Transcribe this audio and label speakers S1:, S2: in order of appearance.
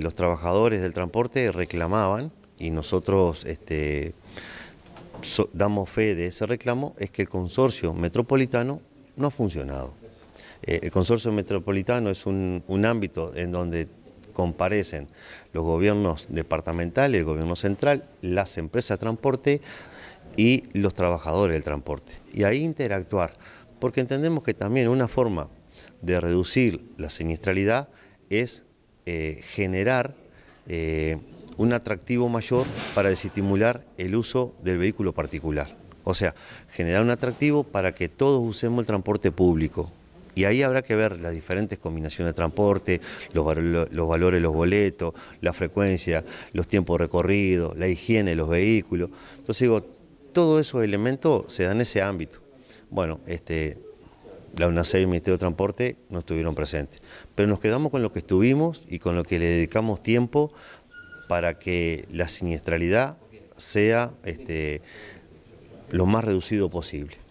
S1: Los trabajadores del transporte reclamaban y nosotros este, damos fe de ese reclamo, es que el consorcio metropolitano no ha funcionado. Eh, el consorcio metropolitano es un, un ámbito en donde comparecen los gobiernos departamentales, el gobierno central, las empresas de transporte y los trabajadores del transporte. Y ahí interactuar, porque entendemos que también una forma de reducir la siniestralidad es eh, generar eh, un atractivo mayor para desestimular el uso del vehículo particular. O sea, generar un atractivo para que todos usemos el transporte público. Y ahí habrá que ver las diferentes combinaciones de transporte, los, valores los boletos, la frecuencia, los tiempos de recorrido, la higiene de los vehículos. Entonces digo, todos esos elementos se dan en ese ámbito. Bueno, este, la UNACE y el Ministerio de Transporte no estuvieron presentes. Pero nos quedamos con lo que estuvimos y con lo que le dedicamos tiempo para que la siniestralidad sea este, lo más reducido posible.